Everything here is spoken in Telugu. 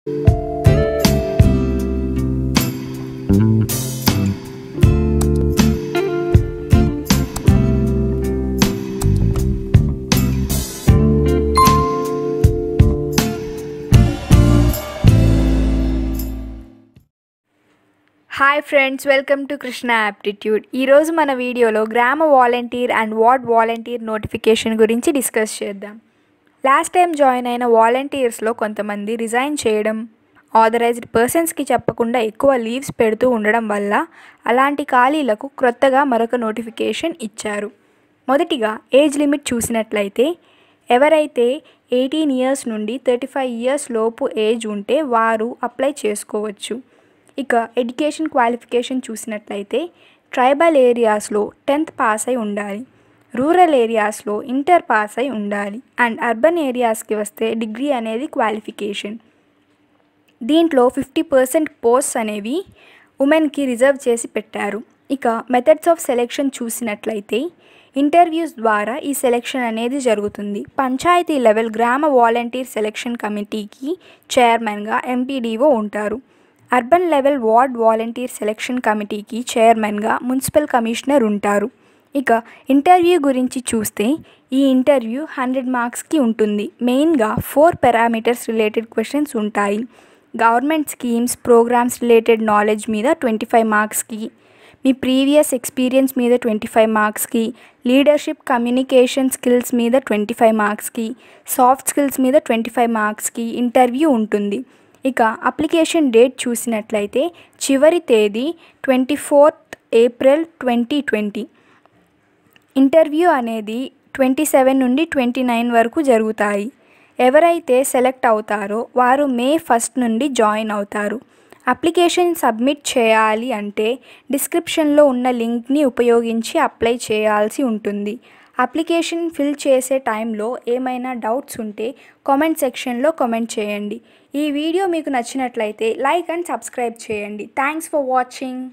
hi friends welcome to Krishna aptitude ఈరోజు మన వీడియోలో గ్రామ volunteer and ward volunteer notification గురించి డిస్కస్ చేద్దాం లాస్ట్ టైం జాయిన్ అయిన వాలంటీర్స్లో కొంతమంది రిజైన్ చేయడం ఆథరైజ్డ్ పర్సన్స్కి చెప్పకుండా ఎక్కువ లీవ్స్ పెడుతూ ఉండడం వల్ల అలాంటి ఖాళీలకు క్రొత్తగా మరొక నోటిఫికేషన్ ఇచ్చారు మొదటిగా ఏజ్ లిమిట్ చూసినట్లయితే ఎవరైతే ఎయిటీన్ ఇయర్స్ నుండి థర్టీ ఫైవ్ ఇయర్స్ లోపు ఏజ్ ఉంటే వారు అప్లై చేసుకోవచ్చు ఇక ఎడ్యుకేషన్ క్వాలిఫికేషన్ చూసినట్లయితే ట్రైబల్ ఏరియాస్లో టెన్త్ పాస్ అయి ఉండాలి రూరల్ ఏరియాస్లో ఇంటర్ పాస్ అయి ఉండాలి అండ్ అర్బన్ ఏరియాస్కి వస్తే డిగ్రీ అనేది క్వాలిఫికేషన్ దీంట్లో ఫిఫ్టీ పర్సెంట్ పోస్ట్స్ అనేవి ఉమెన్కి రిజర్వ్ చేసి పెట్టారు ఇక మెథడ్స్ ఆఫ్ సెలెక్షన్ చూసినట్లయితే ఇంటర్వ్యూస్ ద్వారా ఈ సెలెక్షన్ అనేది జరుగుతుంది పంచాయతీ లెవెల్ గ్రామ వాలంటీర్ సెలెక్షన్ కమిటీకి చైర్మన్గా ఎంపీడీఓ ఉంటారు urban level ward volunteer selection కమిటీకి చైర్మన్గా మున్సిపల్ కమిషనర్ ఉంటారు ఇక ఇంటర్వ్యూ గురించి చూస్తే ఈ ఇంటర్వ్యూ హండ్రెడ్ మార్క్స్కి ఉంటుంది మెయిన్గా ఫోర్ పారామీటర్స్ రిలేటెడ్ క్వశ్చన్స్ ఉంటాయి government schemes programmes related knowledge మీద ట్వంటీ ఫైవ్ మార్క్స్కి మీ ప్రీవియస్ ఎక్స్పీరియన్స్ మీద ట్వంటీ ఫైవ్ మార్క్స్కి లీడర్షిప్ కమ్యూనికేషన్ స్కిల్స్ మీద ట్వంటీ ఫైవ్ మార్క్స్కి సాఫ్ట్ స్కిల్స్ మీద ట్వంటీ ఫైవ్ మార్క్స్కి ఇంటర్వ్యూ ఉంటుంది ఇక అప్లికేషన్ డేట్ చూసినట్లయితే చివరి తేదీ twenty fourth April twenty twenty interview అనేది ట్వంటీ సెవెన్ నుండి ట్వంటీ నైన్ వరకు జరుగుతాయి ఎవరైతే సెలెక్ట్ అవుతారో వారు మే ఫస్ట్ నుండి జాయిన్ అవుతారు అప్లికేషన్ సబ్మిట్ చేయాలి అంటే డిస్క్రిప్షన్లో ఉన్న లింక్ని ఉపయోగించి అప్లై చేయాల్సి ఉంటుంది అప్లికేషన్ ఫిల్ చేసే టైంలో ఏమైనా డౌట్స్ ఉంటే కామెంట్ సెక్షన్లో కామెంట్ చేయండి ఈ వీడియో మీకు నచ్చినట్లయితే లైక్ అండ్ సబ్స్క్రైబ్ చేయండి థ్యాంక్స్ ఫర్ వాచింగ్